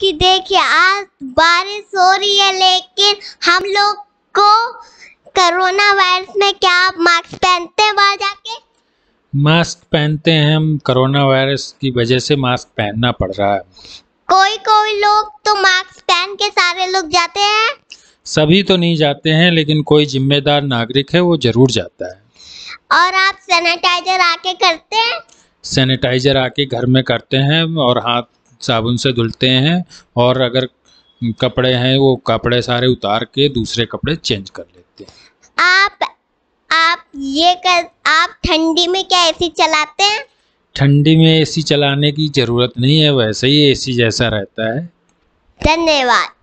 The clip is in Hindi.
कि देखिए आज बारिश हो रही है लेकिन हम लोग को कोरोना वायरस में क्या आप मास्क पहनते हैं बाहर जाके मास्क पहनते हैं हम कोरोना वायरस की वजह से मास्क पहनना पड़ रहा है कोई कोई लोग तो मास्क पहन के सारे लोग जाते हैं सभी तो नहीं जाते हैं लेकिन कोई जिम्मेदार नागरिक है वो जरूर जाता है और आप सैनिटाइजर आके करते हैं सैनिटाइजर आके घर में करते हैं और हाथ साबुन से धुलते हैं और अगर कपड़े हैं वो कपड़े सारे उतार के दूसरे कपड़े चेंज कर लेते हैं आप आप ये कर आप ठंडी में क्या एसी चलाते हैं ठंडी में एसी चलाने की ज़रूरत नहीं है वैसे ही एसी जैसा रहता है धन्यवाद